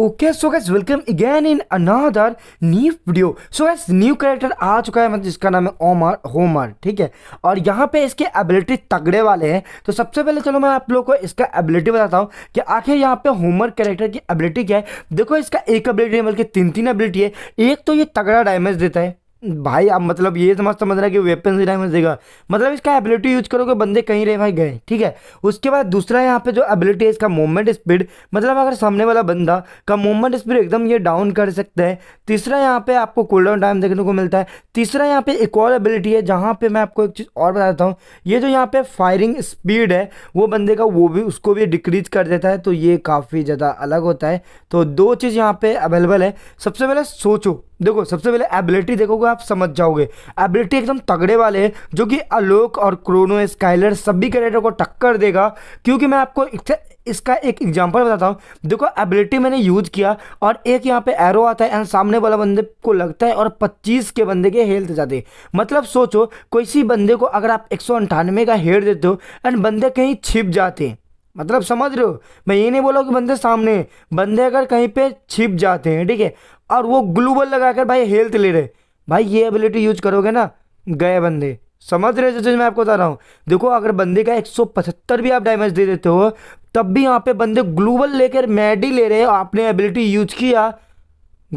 okay so guys welcome again in another new video so guys new character आ चुका है मतलब जिसका नाम है ओमर होमर ठीक है और यहाँ पे इसके एबिलिटी तगड़े वाले हैं तो सबसे पहले चलो मैं आप लोग को इसका एबिलिटी बताता हूँ कि आखिर यहाँ पे होमर कैरेक्टर की एबिलिटी क्या है देखो इसका एक एबिलिटी है बल्कि तीन तीन एबिलिटी है एक तो ये तगड़ा डैमेज देता है भाई आप मतलब ये समझ समझ रहे है कि वेपन से डैमेज देगा मतलब इसका एबिलिटी यूज करोगे बंदे कहीं रहे भाई गए ठीक है उसके बाद दूसरा यहाँ पे जो एबिलिटी है इसका मूवमेंट स्पीड मतलब अगर सामने वाला बंदा का मूवमेंट स्पीड एकदम ये डाउन कर सकते हैं तीसरा यहाँ पे आपको कूल डाउन टाइम देखने को मिलता है तीसरा यहाँ पे एक और एबिलिटी है जहाँ पे मैं आपको एक चीज़ और बता देता हूँ ये जो यहाँ पे फायरिंग स्पीड है वो बंदे का वो भी उसको भी डिक्रीज कर देता है तो ये काफ़ी ज़्यादा अलग होता है तो दो चीज़ यहाँ पे अवेलेबल है सबसे पहले सोचो देखो सबसे पहले एबिलिटी देखोगे आप समझ जाओगे एबिलिटी एकदम तगड़े वाले हैं जो कि अलोक और क्रोनो स्काइलर सभी कैरेक्टर को टक्कर देगा क्योंकि मैं आपको इसका एक एग्जांपल बताता हूँ देखो एबिलिटी मैंने यूज किया और एक यहाँ पे एरो आता है एंड सामने वाला बंदे को लगता है और 25 के बंदे के हेल्थ जाते हैं मतलब सोचो कोई सी बंदे को अगर आप एक का हेड देते हो एंड बंदे कहीं छिप जाते हैं मतलब समझ रहे हो मैं ये नहीं बोला कि बंदे सामने बंदे अगर कहीं पे छिप जाते हैं ठीक है और वो ग्लूबल लगाकर भाई हेल्थ ले रहे भाई ये एबिलिटी यूज करोगे ना गए बंदे समझ रहे जैसे मैं आपको बता रहा हूँ देखो अगर बंदे का 175 भी आप डैमेज दे देते हो तब भी यहाँ पे बंदे ग्लूबल लेकर मैडी ले रहे हो आपने एबिलिटी यूज किया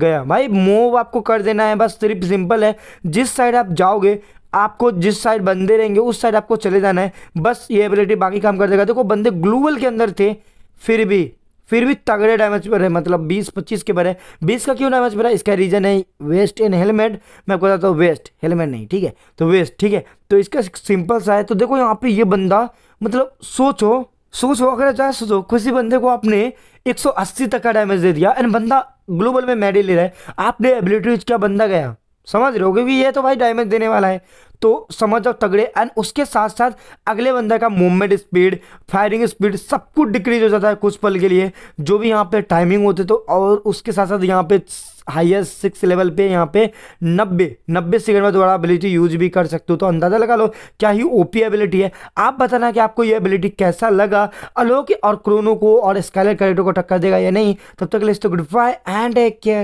गया भाई मूव आपको कर देना है बस सिर्फ सिंपल है जिस साइड आप जाओगे आपको जिस साइड बंदे रहेंगे उस साइड आपको चले जाना है बस ये एबिलिटी बाकी काम कर देगा देखो बंदे ग्लूबल के अंदर थे फिर भी फिर भी तगड़े डैमेज पर है मतलब 20-25 के पर है 20 का क्यों डैमेज पर है इसका रीज़न है वेस्ट इन हेलमेट मैं आपको बताता हूँ वेस्ट हेलमेट नहीं ठीक है तो वेस्ट ठीक है तो इसका सिंपल सा है तो देखो यहाँ पे ये बंदा मतलब सोचो सोचो अगर चाहे सोचो किसी बंदे को आपने 180 तक का डैमेज दे दिया एंड बंदा ग्लोबल में मेडल ले रहा है आपने एबिलिटी क्या बंदा गया समझ रहे हो क्योंकि ये तो भाई डैमेज देने वाला है तो समझ जाओ तगड़े एंड उसके साथ साथ अगले बंदे का मूवमेंट स्पीड फायरिंग स्पीड सब कुछ डिक्रीज हो जाता है कुछ पल के लिए जो भी यहाँ पे टाइमिंग होते तो और उसके साथ साथ यहाँ पे हाइएस्ट सिक्स लेवल पे यहाँ पे नब्बे नब्बे सेकंड में दोबारा एबिलिटी यूज भी कर सकते हो तो अंदाज़ा लगा लो क्या ही ओपी एबिलिटी है आप बताना कि आपको ये एबिलिटी कैसा लगा अलोक और क्रोनो को और स्काइलर कैरेक्टर को टक्कर देगा या नहीं तब तक के लिए goodbye and take care